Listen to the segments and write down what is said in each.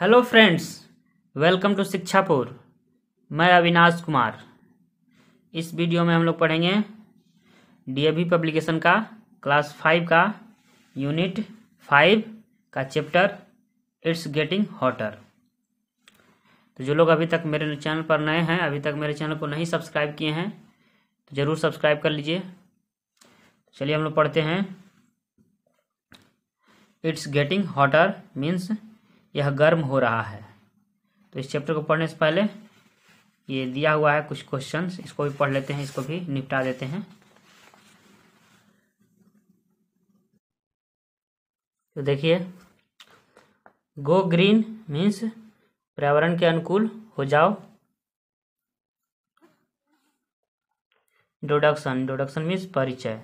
hello friends welcome to Shikshapur मैं अविनाश कुमार इस video में हम लोग पढ़ेंगे डी पब्लिकेशन का क्लास फाइव का यूनिट फाइव का चैप्टर इट्स गेटिंग हॉटर तो जो लोग अभी तक मेरे चैनल पर नए हैं अभी तक मेरे चैनल को नहीं सब्सक्राइब किए हैं तो ज़रूर सब्सक्राइब कर लीजिए चलिए हम लोग पढ़ते हैं इट्स गेटिंग हॉटर मीन्स यह गर्म हो रहा है तो इस चैप्टर को पढ़ने से पहले ये दिया हुआ है कुछ क्वेश्चंस इसको भी पढ़ लेते हैं इसको भी निपटा देते हैं तो देखिए गो ग्रीन मीन्स पर्यावरण के अनुकूल हो जाओ इंट्रोडक्शन इंट्रोडक्शन मीन्स परिचय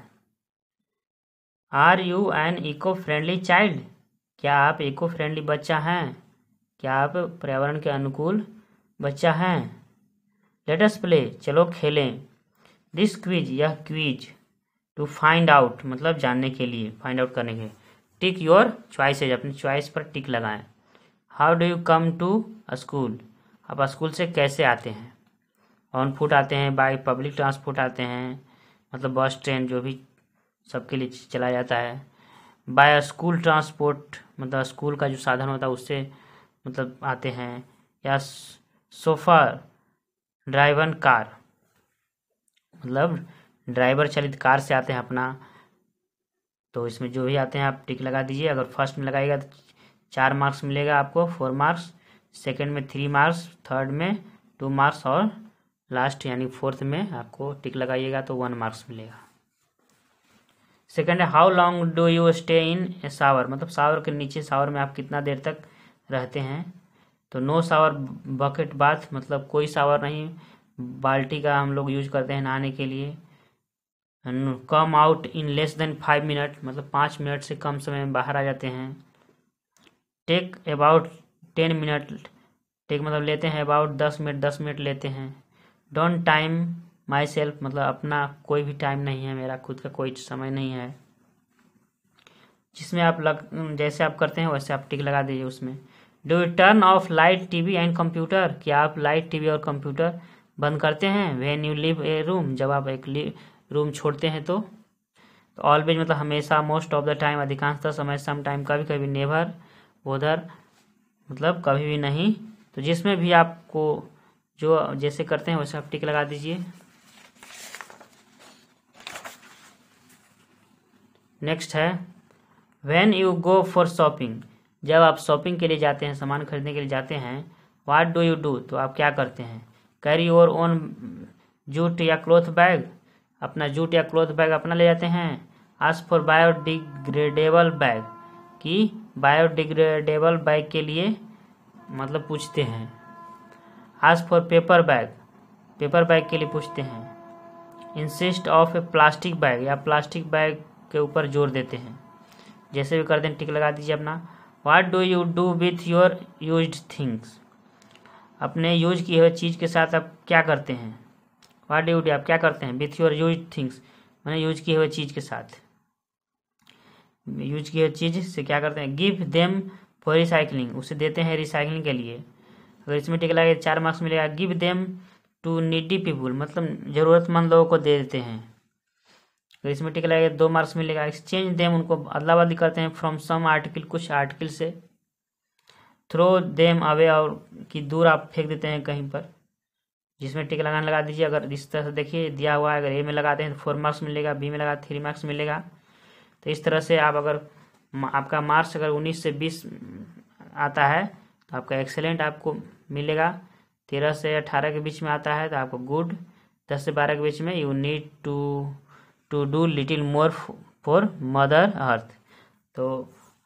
are you an eco friendly child क्या आप इको फ्रेंडली बच्चा हैं क्या आप पर्यावरण के अनुकूल बच्चा हैं लेटस प्ले चलो खेलें दिस क्विज यह क्विज टू फाइंड आउट मतलब जानने के लिए फाइंड आउट करने के लिए टिक योर च्वाइसेज अपनी च्वाइस पर टिक लगाएं how do you come to school आप स्कूल से कैसे आते हैं ऑन फुट आते हैं बाई पब्लिक ट्रांसपोर्ट आते हैं मतलब बस ट्रेन जो भी सबके लिए चला जाता है बाय स्कूल ट्रांसपोर्ट मतलब स्कूल का जो साधन होता है उससे मतलब आते हैं या सोफर ड्राइवन कार मतलब ड्राइवर चलित कार से आते हैं अपना तो इसमें जो भी आते हैं आप टिक लगा दीजिए अगर फर्स्ट में लगाएगा तो चार मार्क्स मिलेगा आपको फोर मार्क्स सेकेंड में थ्री मार्क्स थर्ड में टू मार्क्स और लास्ट यानी फोर्थ में आपको टिक लगाइएगा तो वन मार्क्स मिलेगा सेकेंड है how long do you stay in a shower मतलब सावर के नीचे सावर में आप कितना देर तक रहते हैं तो नो सावर बकेट बाथ मतलब कोई सावर नहीं बाल्टी का हम लोग यूज करते हैं नहाने के लिए come out in less than five minute मतलब पाँच मिनट से कम समय में बाहर आ जाते हैं take about ten minute take मतलब लेते हैं अबाउट दस मिनट दस मिनट लेते हैं डोंट टाइम माई सेल्फ मतलब अपना कोई भी टाइम नहीं है मेरा खुद का कोई समय नहीं है जिसमें आप लग जैसे आप करते हैं वैसे आप टिक लगा दीजिए उसमें do you turn off light TV and computer क्या आप लाइट टीवी और कंप्यूटर बंद करते हैं when you leave a room जब आप एक रूम छोड़ते हैं तो ऑलवेज तो मतलब हमेशा मोस्ट ऑफ द टाइम अधिकांशतः समय सम टाइम कभी कभी नेवर उधर मतलब कभी भी नहीं तो जिसमें भी आपको जो जैसे करते हैं वैसे आप टिक लगा दीजिए नेक्स्ट है when you go for shopping जब आप शॉपिंग के लिए जाते हैं सामान खरीदने के लिए जाते हैं वाट डू यू डू तो आप क्या करते हैं कैरी योर ओन जूट या क्लोथ बैग अपना जूट या क्लोथ बैग अपना ले जाते हैं आज फॉर बायोडिग्रेडेबल बैग कि बायोडिग्रेडेबल बैग के लिए मतलब पूछते हैं ask for paper bag paper bag के लिए पूछते हैं insist of a plastic bag या प्लास्टिक बैग के ऊपर जोर देते हैं जैसे भी कर दें टिक लगा दीजिए अपना what do you do with your use things अपने यूज किए हुए चीज़ के साथ आप क्या करते हैं वाट डू यू डू आप क्या करते हैं विथ योर यूज थिंग्स मैंने यूज किए हुए चीज़ के साथ यूज किए हुए चीज़ से क्या करते हैं गिव देम फॉर रिसाइकलिंग उसे देते हैं रिसाइकलिंग के लिए अगर इसमें टिक लगा चार मार्क्स मिलेगा give them to needy people मतलब ज़रूरतमंद लोगों को दे देते हैं तो इसमें टिक लगेगा दो मार्क्स मिलेगा एक्सचेंज देम उनको अदला बदली करते हैं फ्रॉम सम आर्टिकल कुछ आर्टिकल से थ्रो देम अवे और कि दूर आप फेंक देते हैं कहीं पर जिसमें टिक लगाने लगा दीजिए अगर इस तरह से देखिए दिया हुआ है अगर ए में लगाते हैं तो फोर मार्क्स मिलेगा बी में लगा थ्री मार्क्स मिलेगा तो इस तरह से आप अगर आपका मार्क्स अगर उन्नीस से बीस आता है तो आपका एक्सेलेंट आपको मिलेगा तेरह से अठारह के बीच में आता है तो आपको गुड दस से बारह के बीच में you need to to do little more for mother earth तो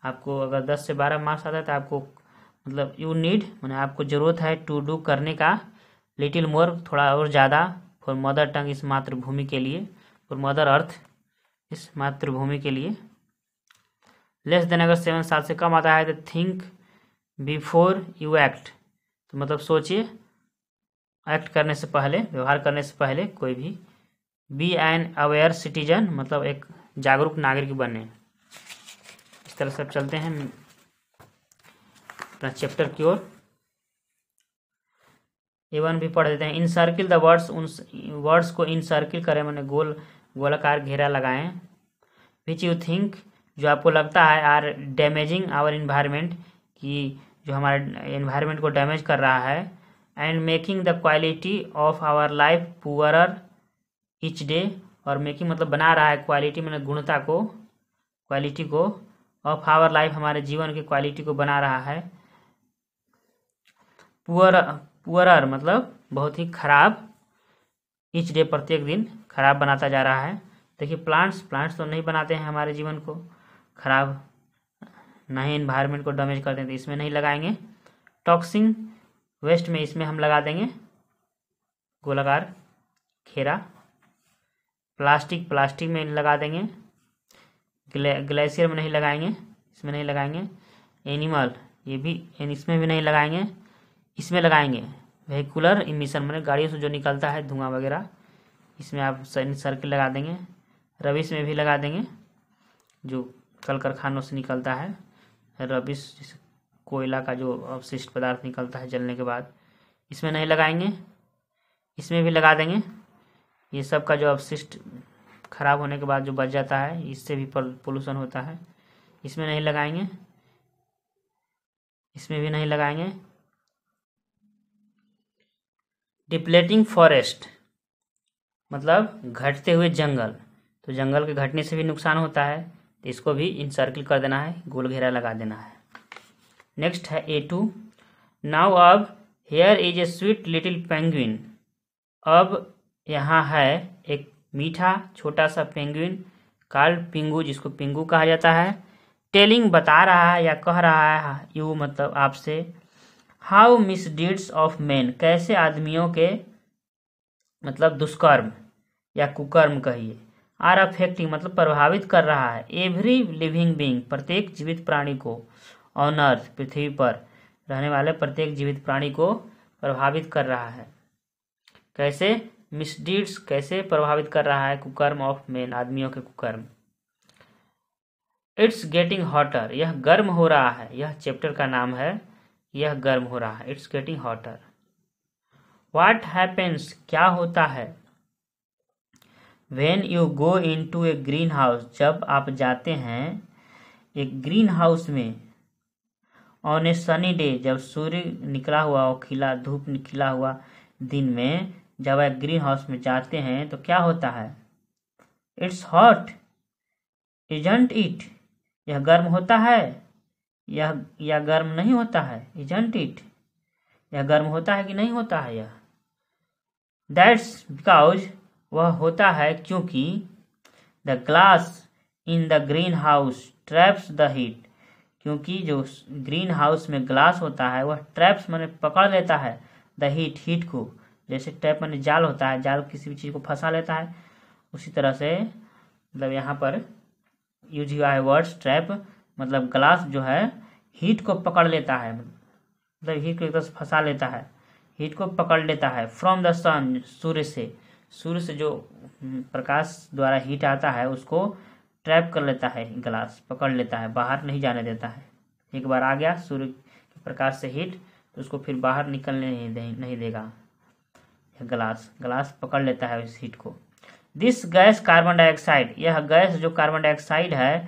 आपको अगर दस से बारह मार्क्स आता है तो आपको मतलब यू नीड मैंने आपको ज़रूरत है टू डू करने का लिटिल मोर थोड़ा और ज़्यादा फॉर मदर टंग इस मातृभूमि के लिए फॉर मदर अर्थ इस मातृभूमि के लिए लेस देन अगर सेवन साल से कम आता है तो थिंक बिफोर यू एक्ट तो मतलब सोचिए एक्ट करने से पहले व्यवहार करने से पहले कोई भी बी एन अवेयर सिटीजन मतलब एक जागरूक नागरिक बने इस तरह से चलते हैं अपना चैप्टर की ओर इवन भी पढ़ देते हैं इन सर्किल द वर्ड्स उन वर्ड्स को इन सर्किल करें मैंने गोल गोलाकार घेरा लगाएं विच यू थिंक जो आपको लगता है आर डैमेजिंग आवर इन्वायरमेंट कि जो हमारे इन्वायरमेंट को डैमेज कर रहा है and making the quality of our life poorer each day और मेकिंग मतलब बना रहा है क्वालिटी मतलब गुणता को क्वालिटी को ऑफ आवर लाइफ हमारे जीवन की क्वालिटी को बना रहा है पुअर पुअर मतलब बहुत ही खराब ईच डे प्रत्येक दिन खराब बनाता जा रहा है देखिए प्लांट्स प्लांट्स तो नहीं बनाते हैं हमारे जीवन को खराब ना ही इन्वायरमेंट को डैमेज करते हैं तो इसमें नहीं लगाएंगे टॉक्सिंग वेस्ट में इसमें हम लगा देंगे गोलाकार खेरा प्लास्टिक प्लास्टिक में लगा देंगे ग्ले, ग्लेशियर में नहीं लगाएंगे इसमें नहीं लगाएंगे एनिमल ये भी इसमें भी नहीं लगाएंगे इसमें लगाएंगे वहीकुलर इमिशन मैंने गाड़ियों से जो निकलता है धुआं वगैरह इसमें आप सर्किल लगा देंगे रबिश में भी लगा देंगे जो कल कारखानों से निकलता है रबिश कोयला का जो अवशिष्ट पदार्थ निकलता है जलने के बाद इसमें नहीं लगाएंगे इसमें भी लगा देंगे ये सब का जो अवशिष्ट खराब होने के बाद जो बच जाता है इससे भी पोल्यूशन होता है इसमें नहीं लगाएंगे इसमें भी नहीं लगाएंगे डिप्लेटिंग फॉरेस्ट मतलब घटते हुए जंगल तो जंगल के घटने से भी नुकसान होता है तो इसको भी सर्किल कर देना है गोल घेरा लगा देना है नेक्स्ट है ए टू नाउ अब here is a sweet little penguin अब यहाँ है एक मीठा छोटा सा पेंगुइन काल पिंगू जिसको पिंगू कहा जाता है टेलिंग बता रहा है या कह रहा है हाँ, यू मतलब आपसे how misdeeds of man कैसे आदमियों के मतलब दुष्कर्म या कुकर्म कहिए आर अफेक्टिंग मतलब प्रभावित कर रहा है एवरी लिविंग बींग प्रत्येक जीवित प्राणी को ऑन अर्थ पृथ्वी पर रहने वाले प्रत्येक जीवित प्राणी को प्रभावित कर रहा है कैसे मिसडीड्स कैसे प्रभावित कर रहा है कुकर्म ऑफ मेन आदमियों के कुकर्म इट्स गेटिंग हॉटर यह गर्म हो रहा है यह चैप्टर का नाम है यह गर्म हो रहा है it's getting hotter what happens क्या होता है when you go into a greenhouse जब आप जाते हैं एक ग्रीन हाउस में ऑन ए सनी डे जब सूर्य निकला हुआ और खिला धूप निकला हुआ दिन में जब आप ग्रीन हाउस में जाते हैं तो क्या होता है इट्स हॉट इजंट इट यह गर्म होता है यह या गर्म नहीं होता है इजंट इट यह गर्म होता है कि नहीं होता है यह दैट्स बिकॉज वह होता है क्योंकि the glass in the greenhouse traps the heat क्योंकि जो ग्रीन हाउस में ग्लास होता है वह ट्रैप्स मैंने पकड़ लेता है द हीट हीट को जैसे टैप मैंने जाल होता है जाल किसी भी चीज़ को फंसा लेता है उसी तरह से मतलब यहाँ पर यूज हुआ है वर्ड्स ट्रैप मतलब ग्लास जो है हीट को पकड़ लेता है मतलब हीट को एक तरह से फंसा लेता है हीट को पकड़ लेता है फ्रॉम द सन सूर्य से सूर्य से जो प्रकाश द्वारा हीट आता है उसको ट्रैप कर लेता है ग्लास पकड़ लेता है बाहर नहीं जाने देता है एक बार आ गया सूर्य के प्रकाश से हीट तो उसको फिर बाहर निकलने नहीं, दे, नहीं देगा ग्लास ग्लास पकड़ लेता है उस हीट को दिस गैस कार्बन डाइऑक्साइड यह गैस जो कार्बन डाइऑक्साइड है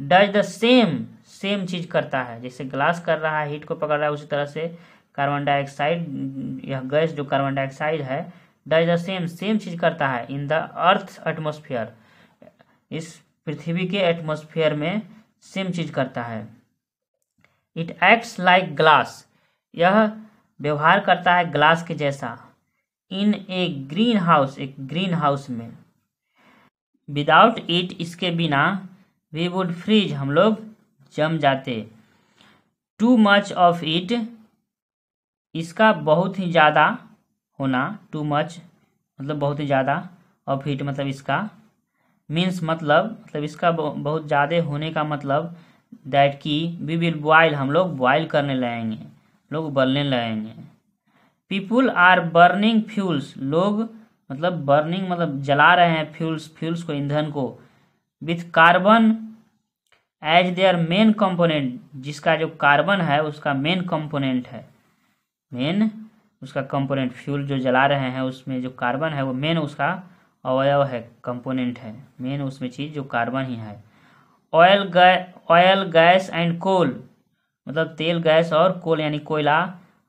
डज द सेम सेम चीज करता है जैसे ग्लास कर रहा है हीट को पकड़ रहा है उसी तरह से कार्बन डाइऑक्साइड यह गैस जो कार्बन डाइऑक्साइड है डज द सेम सेम चीज करता है इन द अर्थ एटमोस्फियर इस पृथ्वी के एटमोसफियर में सेम चीज करता है इट एक्ट्स लाइक ग्लास यह व्यवहार करता है ग्लास के जैसा इन ए ग्रीन हाउस एक ग्रीन हाउस में विदाउट इट इसके बिना वी वुड फ्रीज हम लोग जम जाते टू मच ऑफ इट इसका बहुत ही ज़्यादा होना टू मच मतलब बहुत ही ज़्यादा ऑफ इट मतलब इसका मीन्स मतलब मतलब इसका बहुत ज़्यादा होने का मतलब दैट कि वी विल बॉयल हम लोग बॉयल करने लगेंगे लोग उबलने लगेंगे पीपुल आर बर्निंग फ्यूल्स लोग मतलब बर्निंग मतलब जला रहे हैं फ्यूल्स फ्यूल्स को ईंधन को with carbon as their main component जिसका जो कार्बन है उसका मेन कंपोनेंट है मेन उसका कंपोनेंट फ्यूल जो जला रहे हैं उसमें जो कार्बन है वो मेन उसका अवयव है कंपोनेंट है मेन उसमें चीज़ जो कार्बन ही है oil oil gas and coal मतलब तेल गैस और कोल यानी कोयला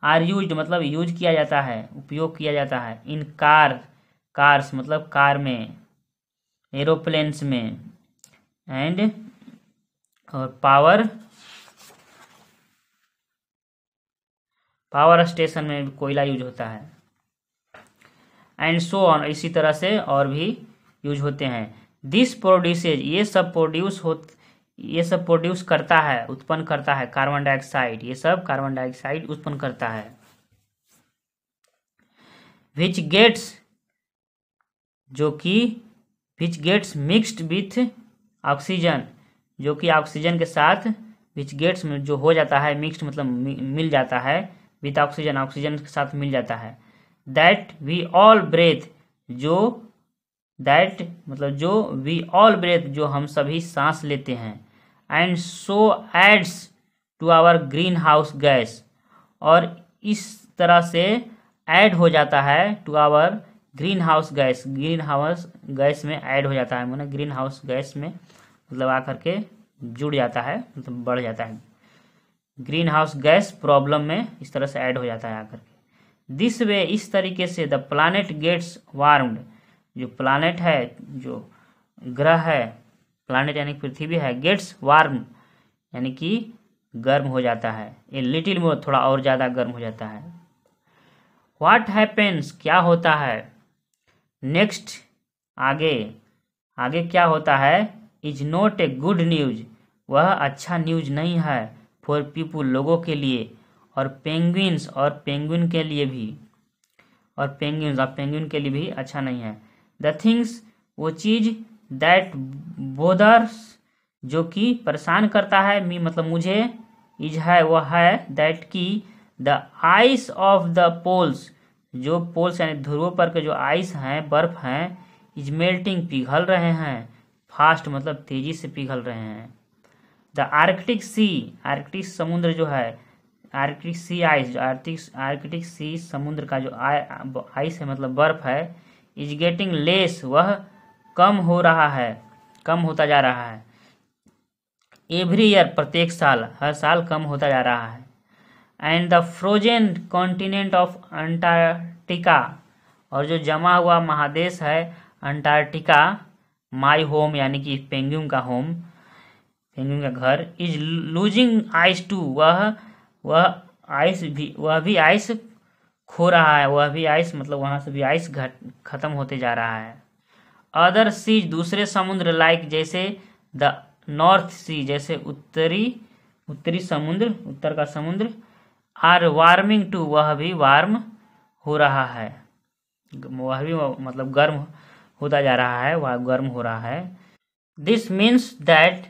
आर यूज मतलब यूज किया जाता है उपयोग किया जाता है इन कार कार्स मतलब कार में एरोप्लेन्स में एंड और पावर पावर स्टेशन में कोयला यूज होता है एंड सो ऑन इसी तरह से और भी यूज होते हैं दिस प्रोड्यूसेज ये सब प्रोड्यूस हो ये सब प्रोड्यूस करता है उत्पन्न करता है कार्बन डाइऑक्साइड ये सब कार्बन डाइऑक्साइड उत्पन्न करता है विच गेट्स जो कि which gets mixed with oxygen जो कि ऑक्सीजन के साथ विच गेट्स में जो हो जाता है मिक्स्ड मतलब मिल जाता है विथ ऑक्सीजन ऑक्सीजन के साथ मिल जाता है दैट वी ऑल ब्रेथ जो दैट मतलब जो वी ऑल ब्रेथ जो हम सभी सांस लेते हैं and so adds to our greenhouse gas और इस तरह से ऐड हो जाता है to our greenhouse gas greenhouse gas में ऐड हो जाता है मैंने ग्रीन हाउस गैस में मतलब आ करके जुड़ जाता है मतलब बढ़ जाता है ग्रीन हाउस गैस प्रॉब्लम में इस तरह से ऐड हो जाता है आकर के दिस वे इस तरीके से द प्लानट गेट्स वार्म जो प्लानट है जो ग्रह है प्लानट यानी पृथ्वी है गेट्स वार्म यानी कि गर्म हो जाता है ए लिटिल मोर थोड़ा और ज़्यादा गर्म हो जाता है व्हाट हैपेंस क्या होता है नेक्स्ट आगे आगे क्या होता है is not a good news वह अच्छा न्यूज नहीं है फॉर पीपुल लोगों के लिए और पेंगुइन्स और पेंगुइन के लिए भी और पेंगुइन्स और पेंगुइन के लिए भी अच्छा नहीं है द थिंग्स वो चीज़ दैट बोदर्स जो कि परेशान करता है मी मतलब मुझे इज है वह है दैट की the ice of the poles जो पोल्स यानी ध्रुवों पर के जो आइस हैं बर्फ हैं इज मेल्टिंग पिघल रहे हैं फास्ट मतलब तेजी से पिघल रहे हैं द आर्कटिक सी आर्कटिक समुद्र जो है आर्कटिक सी आइस जो आर्कटिक आर्कटिक सी समुद्र का जो आइस है मतलब बर्फ है इज गेटिंग लेस वह कम हो रहा है कम होता जा रहा है एवरी ईयर प्रत्येक साल हर साल कम होता जा रहा है and the frozen continent of Antarctica और जो जमा हुआ महादेश है अंटार्कटिका माई होम यानी कि पेंगुइन का होम पेंगुइन का घर इज लूजिंग आइस टू वह वह आइस भी वह भी आइस खो रहा है वह भी आइस मतलब वहाँ से भी आइस घट खत्म होते जा रहा है अदर सीज दूसरे समुद्र लाइक जैसे द नॉर्थ सी जैसे उत्तरी उत्तरी समुद्र उत्तर का समुद्र आर वार्मिंग टू वह भी वार्म हो रहा है वह भी मतलब गर्म होता जा रहा है वह गर्म हो रहा है दिस मीन्स दैट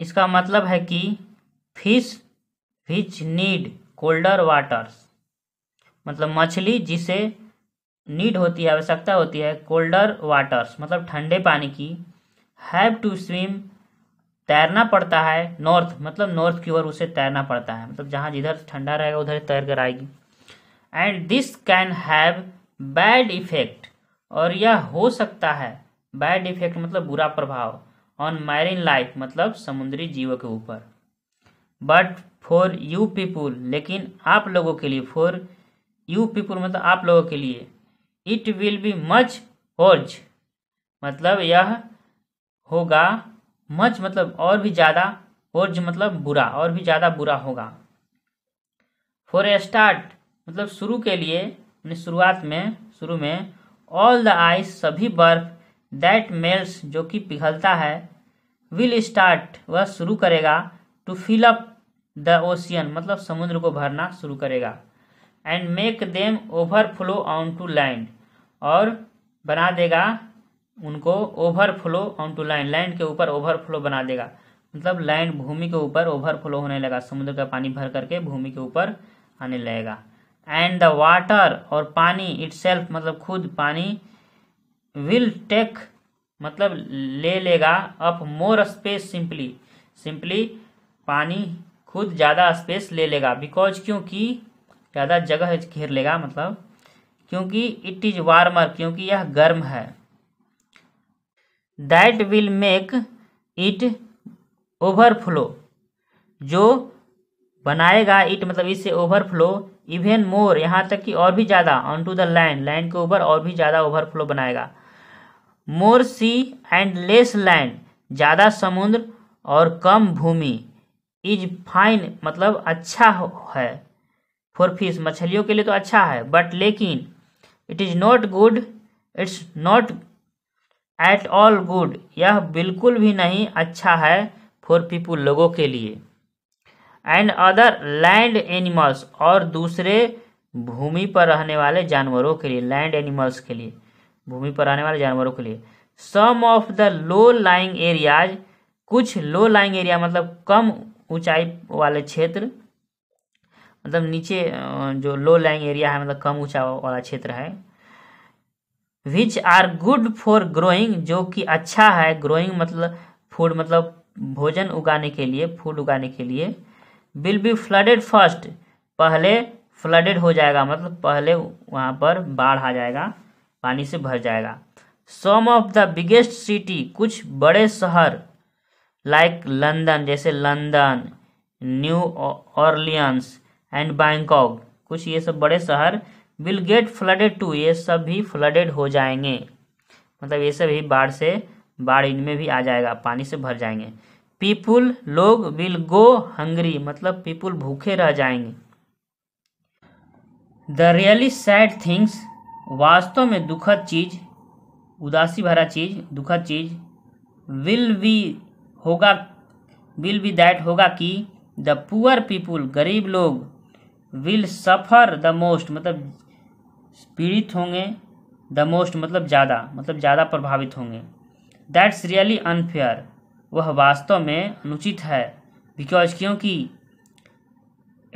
इसका मतलब है कि fish which need colder waters मतलब मछली जिसे नीड होती है आवश्यकता होती है कोल्डर वाटर्स मतलब ठंडे पानी की हैव टू स्विम तैरना पड़ता है नॉर्थ मतलब नॉर्थ की ओर उसे तैरना पड़ता है मतलब जहाँ जिधर ठंडा रहेगा उधर तैर कर आएगी and this can have bad effect और यह हो सकता है बैड इफेक्ट मतलब बुरा प्रभाव ऑन मैरिन लाइफ मतलब समुद्री जीवों के ऊपर बट फॉर यू पीपुल लेकिन आप लोगों के लिए फॉर यू पीपुल मतलब आप लोगों के लिए it will be much worse मतलब यह होगा मच मतलब और भी ज़्यादा होर्ज मतलब बुरा और भी ज़्यादा बुरा होगा फॉर ए स्टार्ट मतलब शुरू के लिए शुरुआत में शुरू में ऑल द आइस सभी बर्फ दैट मेल्स जो कि पिघलता है विल स्टार्ट वह शुरू करेगा to fill up the ocean मतलब समुद्र को भरना शुरू करेगा and make them overflow on to land और बना देगा उनको overflow on to land land के ऊपर ओवरफ्लो बना देगा मतलब लैंड भूमि के ऊपर ओवरफ्लो होने लगा समुद्र का पानी भर करके भूमि के ऊपर आने लगेगा एंड द वाटर और पानी इट मतलब खुद पानी विल टेक मतलब ले लेगा up more space simply simply पानी खुद ज़्यादा स्पेस ले लेगा बिकॉज क्योंकि ज़्यादा जगह घेर लेगा मतलब क्योंकि इट इज वार्मर क्योंकि यह गर्म है that will make it overflow जो बनाएगा इट मतलब इससे ओवरफ्लो इवन मोर यहाँ तक कि और भी ज़्यादा on to the land land के ऊपर और भी ज़्यादा ओवरफ्लो बनाएगा more sea and less land ज़्यादा समुद्र और कम भूमि इज फाइन मतलब अच्छा है फॉर फिश मछलियों के लिए तो अच्छा है बट लेकिन it is not good it's not at all good यह बिल्कुल भी नहीं अच्छा है फॉर पीपुल लोगों के लिए एंड अदर लैंड एनिमल्स और दूसरे भूमि पर रहने वाले जानवरों के लिए लैंड एनिमल्स के लिए भूमि पर रहने वाले जानवरों के लिए some of the low lying areas कुछ लो लाइंग एरिया मतलब कम ऊंचाई वाले क्षेत्र मतलब नीचे जो लो लाइंग एरिया है मतलब कम ऊंचा वाला क्षेत्र है which are good for growing जो कि अच्छा है ग्रोइंग मतलब फूड मतलब भोजन उगाने के लिए फूड उगाने के लिए विल बी फ्लडेड फर्स्ट पहले फ्लडेड हो जाएगा मतलब पहले वहाँ पर बाढ़ आ जाएगा पानी से भर जाएगा some of the biggest city कुछ बड़े शहर लाइक लंदन जैसे London New Orleans and Bangkok कुछ ये सब बड़े शहर विल गेट फ्लडेड टू ये सब भी फ्लडेड हो जाएंगे मतलब ये सब भी बाढ़ से बाढ़ इनमें भी आ जाएगा पानी से भर जाएंगे पीपुल लोग विल गो हंग्री मतलब पीपुल भूखे रह जाएंगे द रियली सैड थिंग्स वास्तव में दुखद चीज उदासी भरा चीज दुखद चीज विल बी होगा विल बी दैट होगा कि द पुअर पीपुल गरीब लोग विल सफ़र द मोस्ट मतलब पीड़ित होंगे द मोस्ट मतलब ज़्यादा मतलब ज़्यादा प्रभावित होंगे दैट्स रियली अनफेयर वह वास्तव में अनुचित है बिकॉज क्योंकि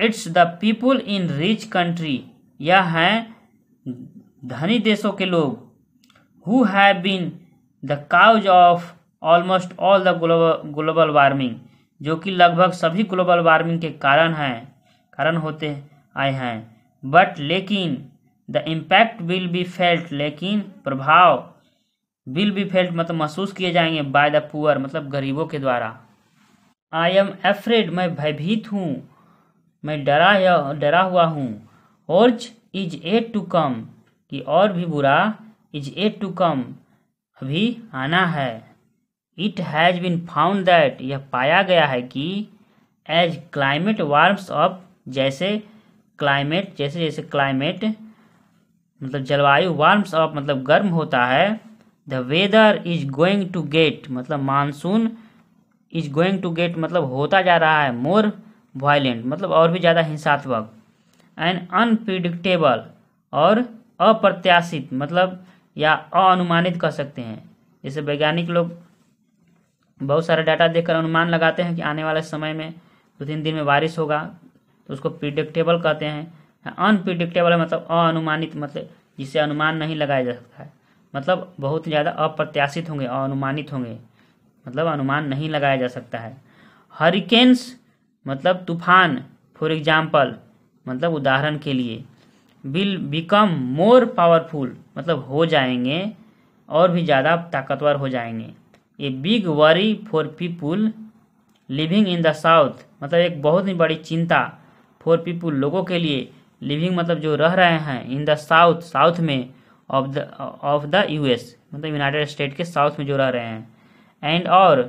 it's the people in rich country यह हैं धनी देशों के लोग who have been the cause of almost all the global warming जो कि लगभग सभी ग्लोबल वार्मिंग के कारण हैं कारण होते हैं आए हैं बट लेकिन the impact will be felt लेकिन प्रभाव विल बी फेल्ट मतलब महसूस किए जाएंगे बाय द पुअर मतलब गरीबों के द्वारा आई एम एफ्रेड मैं भयभीत हूँ मैं डरा डरा हुआ हूँ worse is yet to come कि और भी बुरा इज एट टू कम अभी आना है it has been found that यह पाया गया है कि एज क्लाइमेट वार्म्स अप जैसे क्लाइमेट जैसे जैसे क्लाइमेट मतलब जलवायु वार्म्स अप मतलब गर्म होता है the weather is going to get मतलब monsoon is going to get मतलब होता जा रहा है मोर वायलेंट मतलब और भी ज़्यादा हिंसात्मक एंड अनप्रिडिक्टेबल और अप्रत्याशित मतलब या अनुमानित कह सकते हैं जैसे वैज्ञानिक लोग बहुत सारा डाटा देखकर अनुमान लगाते हैं कि आने वाले समय में दो तीन दिन में बारिश होगा तो उसको प्रिडिक्टेबल कहते हैं अनप्रिडिक्टेबल मतलब अनुमानित मतलब जिसे अनुमान नहीं लगाया जा सकता है मतलब बहुत ज़्यादा अप्रत्याशित होंगे अनुमानित होंगे मतलब अनुमान नहीं लगाया जा सकता है हरिकेन्स मतलब तूफान फॉर एग्जाम्पल मतलब उदाहरण के लिए विल बिकम मोर पावरफुल मतलब हो जाएंगे और भी ज़्यादा ताकतवर हो जाएंगे a big worry for people living in the south मतलब एक बहुत ही बड़ी चिंता फॉर पीपुल लोगों के लिए लिविंग मतलब जो रह रहे हैं इन द साउथ साउथ में of the of the US मतलब यूनाइटेड स्टेट के साउथ में जो रह रहे हैं एंड और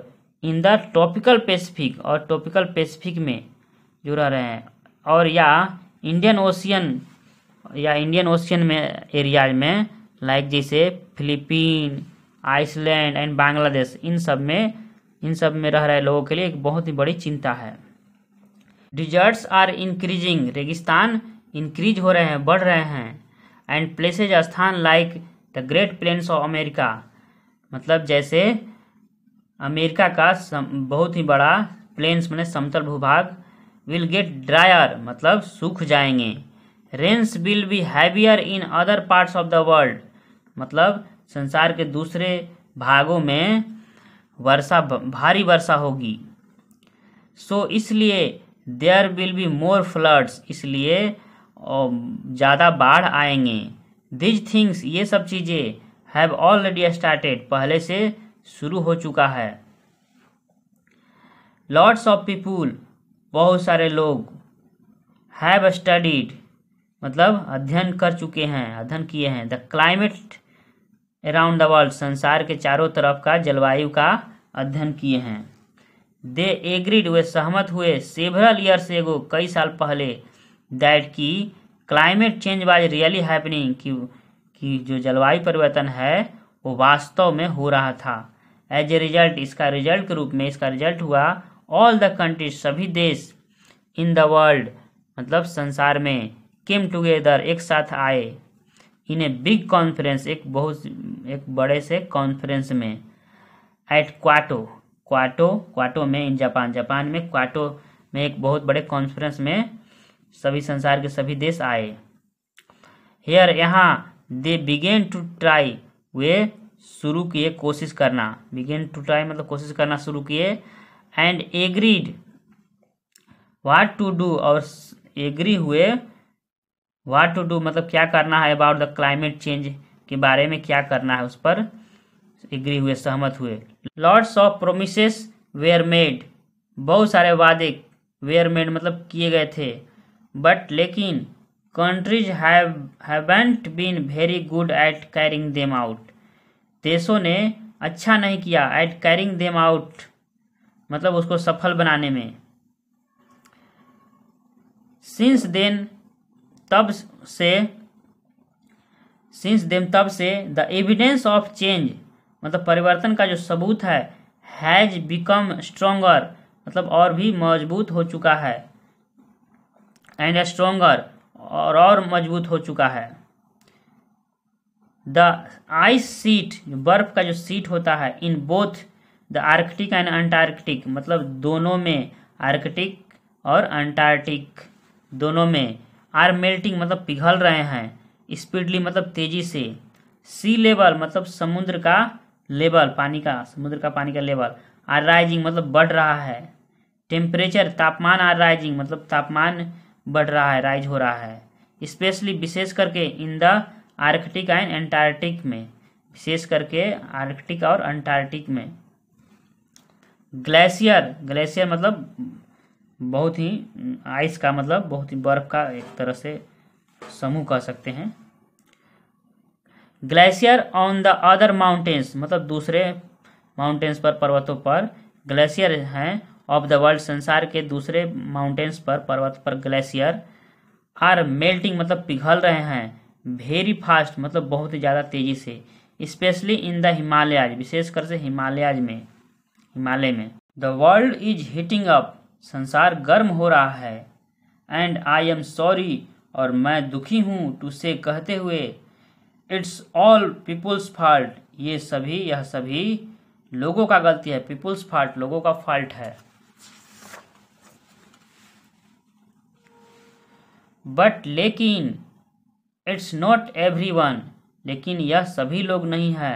इन द ट्रॉपिकल पेसिफिक और ट्रॉपिकल पेसिफिक में जो रह रहे हैं और या इंडियन ओशियन या इंडियन ओशियन में एरियाज में लाइक जैसे फिलीपीन आइसलैंड एंड बांग्लादेश इन सब में इन सब में रह रहे लोगों के लिए एक बहुत ही बड़ी चिंता है डिजर्ट्स आर इंक्रीजिंग रेगिस्तान इंक्रीज हो रहे हैं बढ़ रहे हैं एंड प्लेसेज स्थान like the great plains of America मतलब जैसे अमेरिका का सम, बहुत ही बड़ा प्लेन्स मैंने समतल भूभाग विल गेट ड्रायर मतलब सूख जाएंगे rains will be heavier in other parts of the world मतलब संसार के दूसरे भागों में वर्षा भारी वर्षा होगी सो so, इसलिए there will be more floods इसलिए ज़्यादा बाढ़ आएंगे दिज थिंग्स ये सब चीज़ें हैव ऑलरेडी स्टार्टेड पहले से शुरू हो चुका है लॉट्स ऑफ पीपुल बहुत सारे लोग हैव स्टडीड मतलब अध्ययन कर चुके हैं अध्ययन किए हैं the climate around the world संसार के चारों तरफ का जलवायु का अध्ययन किए हैं दे एग्रीड वे सहमत हुए सेवरल ईयर्स एगो कई साल पहले दैट कि climate change was really happening कि कि जो जलवायु परिवर्तन है वो वास्तव में हो रहा था एज ए रिजल्ट इसका रिजल्ट के रूप में इसका रिजल्ट हुआ ऑल द कंट्रीज सभी देश इन द वर्ल्ड मतलब संसार में केम टुगेदर एक साथ आए इन ए बिग कॉन्फ्रेंस एक बहुत एक बड़े से कॉन्फ्रेंस में एट क्वाटो क्वाटो क्वाटो में इन जापान जापान में क्वाटो में एक बहुत बड़े कॉन्फ्रेंस में सभी संसार के सभी देश आए हेयर यहाँ दे बिगेन टू ट्राई वे शुरू किए कोशिश करना बिगेन टू ट्राई मतलब कोशिश करना शुरू किए and agreed what to do और एग्री हुए वाट टू डू मतलब क्या करना है अबाउट द क्लाइमेट चेंज के बारे में क्या करना है उस पर एग्री हुए सहमत हुए lots of promises were made बहुत सारे वादे वेयर मेड मतलब किए गए थे बट लेकिन countries haven't been very good at carrying them out देशों ने अच्छा नहीं किया एट कैरिंग देम आउट मतलब उसको सफल बनाने में सिंस देन तब से सिंस देन तब से द एविडेंस ऑफ चेंज मतलब परिवर्तन का जो सबूत है हैज बिकम स्ट्रोंगर मतलब और भी मजबूत हो चुका है एंड स्ट्रोंगर और और मजबूत हो चुका है द आइस सीट बर्फ का जो सीट होता है in both the Arctic and Antarctic मतलब दोनों में आर्कटिक और अंटार्कटिक दोनों में आर मेल्टिंग मतलब पिघल रहे हैं स्पीडली मतलब तेजी से सी लेवल मतलब समुद्र का लेवल पानी का समुद्र का पानी का लेवल आर राइजिंग मतलब बढ़ रहा है टेम्परेचर तापमान आर राइजिंग मतलब तापमान बढ़ रहा है राइज हो रहा है स्पेशली विशेष करके in the Arctic and Antarctic में विशेष करके आर्कटिक और अंटार्कटिक में ग्लेशियर ग्लेशियर मतलब बहुत ही आइस का मतलब बहुत ही बर्फ का एक तरह से समूह कह सकते हैं glacier on the other mountains मतलब दूसरे माउंटेन्स पर पर्वतों पर ग्लेशियर हैं ऑफ द वर्ल्ड संसार के दूसरे माउंटेन्स पर पर्वत पर ग्लेशियर आर मेल्टिंग मतलब पिघल रहे हैं वेरी फास्ट मतलब बहुत ही ज़्यादा तेज़ी से स्पेशली इन द हिमालयाज विशेषकर से हिमालयाज में हिमालय में the world is heating up संसार गर्म हो रहा है एंड आई एम सॉरी और मैं दुखी हूँ टू से कहते हुए इट्स ऑल पीपुल्स फॉल्ट ये सभी यह सभी लोगों का गलती है पीपुल्स फॉल्ट लोगों का फॉल्ट है बट लेकिन इट्स नॉट एवरी वन लेकिन यह सभी लोग नहीं है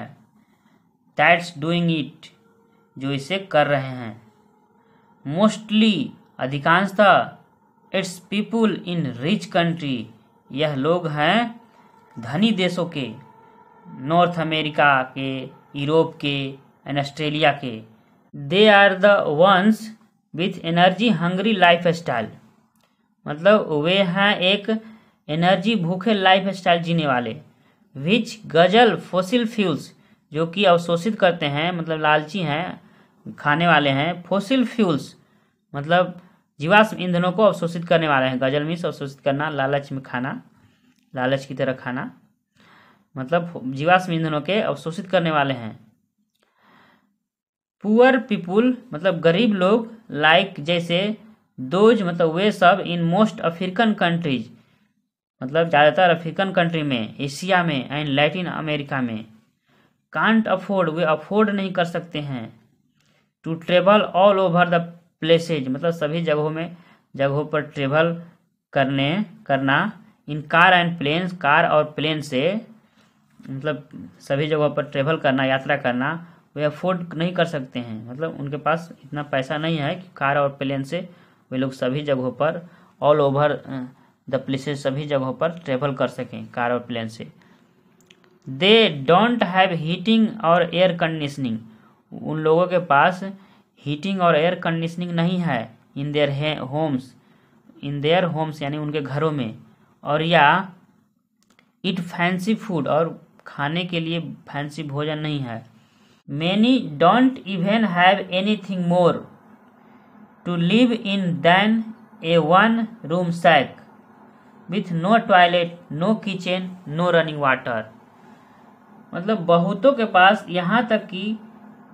दैट्स डूइंग इट जो इसे कर रहे हैं मोस्टली अधिकांशतः it's people in rich country यह लोग हैं धनी देशों के नॉर्थ अमेरिका के यूरोप के एंड ऑस्ट्रेलिया के they are the ones with energy hungry lifestyle मतलब वे हैं एक एनर्जी भूखे लाइफ स्टाइल जीने वाले विच गजल फोसिल फ्यूल्स जो कि अवशोषित करते हैं मतलब लालची हैं खाने वाले हैं फोसिल फ्यूल्स मतलब जीवाश्म ईंधनों को अवशोषित करने वाले हैं गजल मीन्स अवशोषित करना लालच में खाना लालच की तरह खाना मतलब जीवाश्म ईंधनों के अवशोषित करने वाले हैं पुअर पीपुल मतलब गरीब लोग लाइक जैसे दोज मतलब वे सब इन मोस्ट अफ्रीकन कंट्रीज मतलब ज़्यादातर अफ्रीकन कंट्री में एशिया में एंड लैटिन अमेरिका में कांट अफोर्ड वे अफोर्ड नहीं कर सकते हैं to travel all over the places मतलब सभी जगहों में जगहों पर ट्रेवल करने करना in car and planes car और प्लेन से मतलब सभी जगहों पर ट्रेवल करना यात्रा करना वे अफोर्ड नहीं कर सकते हैं मतलब उनके पास इतना पैसा नहीं है कि कार और प्लेन से वे लोग सभी जगहों पर ऑल ओवर द प्लेसेस सभी जगहों पर ट्रेवल कर सकें कार और प्लेन से दे डोंट हैव हीटिंग और एयर कंडीशनिंग उन लोगों के पास हीटिंग और एयर कंडीशनिंग नहीं है in their homes in their homes यानी उनके घरों में और या इट फैंसी फूड और खाने के लिए फैंसी भोजन नहीं है many don't even have anything more to live in than a one room shack with no toilet no kitchen no running water मतलब बहुतों के पास यहाँ तक कि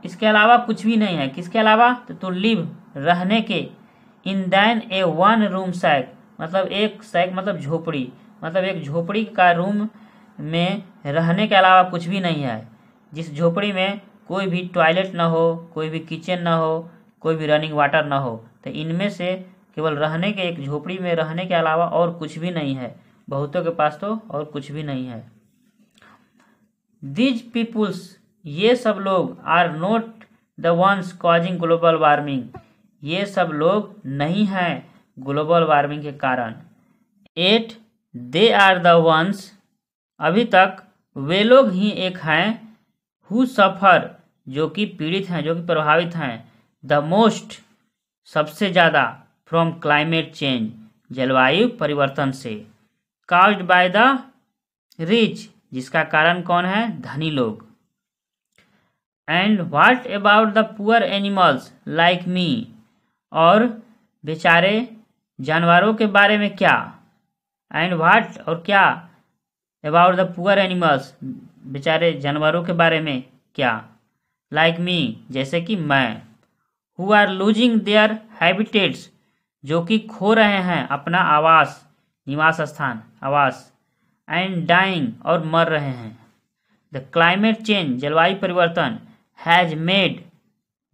इसके अलावा कुछ भी नहीं है किसके अलावा तो, टू तो लिव रहने के in than a one room shack मतलब एक सैक मतलब झोपड़ी मतलब एक झोपड़ी का रूम में रहने के अलावा कुछ भी नहीं है जिस झोपड़ी में कोई भी टॉयलेट ना हो कोई भी किचन ना हो कोई भी रनिंग वाटर ना हो तो इनमें से केवल रहने के एक झोपड़ी में रहने के अलावा और कुछ भी नहीं है बहुतों के पास तो और कुछ भी नहीं है दीज पीपुल्स ये सब लोग are not the ones causing global warming ये सब लोग नहीं हैं ग्लोबल वार्मिंग के कारण yet they are the ones अभी तक वे लोग ही एक हैं हु सफ़र जो कि पीड़ित हैं जो कि प्रभावित हैं द मोस्ट सबसे ज़्यादा फ्रॉम क्लाइमेट चेंज जलवायु परिवर्तन से काज बाय द रिच जिसका कारण कौन है धनी लोग and what about the poor animals like me और बेचारे जानवरों के बारे में क्या एंड वाट और क्या अबाउट द पुअर एनिमल्स बेचारे जानवरों के बारे में क्या लाइक like मी जैसे कि मैं who are losing their habitats जो कि खो रहे हैं अपना आवास निवास स्थान आवास एंड डाइंग और मर रहे हैं द क्लाइमेट चेंज जलवायु परिवर्तन हैज मेड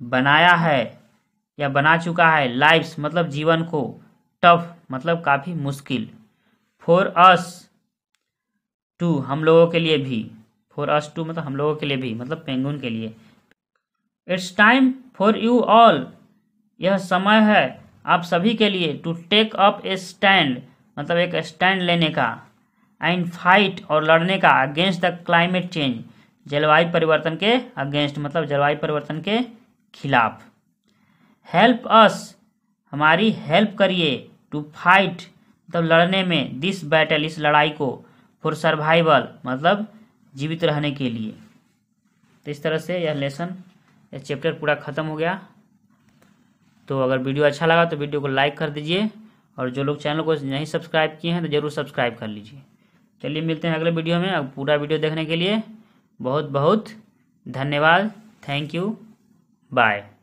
बनाया है या बना चुका है लाइफ्स मतलब जीवन को टफ मतलब काफ़ी मुश्किल फॉर अस टू हम लोगों के लिए भी फॉर अस टू मतलब हम लोगों के लिए भी मतलब पेंगुन के लिए it's time for you all यह समय है आप सभी के लिए to take up a stand मतलब एक स्टैंड लेने का एंड फाइट और लड़ने का अगेंस्ट द क्लाइमेट चेंज जलवायु परिवर्तन के अगेंस्ट मतलब जलवायु परिवर्तन के खिलाफ हेल्प अस हमारी हेल्प करिए टू फाइट मतलब लड़ने में दिस बैटल इस लड़ाई को फॉर सर्वाइवल मतलब जीवित रहने के लिए तो इस तरह से यह लेसन यह चैप्टर पूरा ख़त्म हो गया तो अगर वीडियो अच्छा लगा तो वीडियो को लाइक कर दीजिए और जो लोग चैनल को नहीं सब्सक्राइब किए हैं तो ज़रूर सब्सक्राइब कर लीजिए चलिए मिलते हैं अगले वीडियो में अब पूरा वीडियो देखने के लिए बहुत बहुत धन्यवाद थैंक यू बाय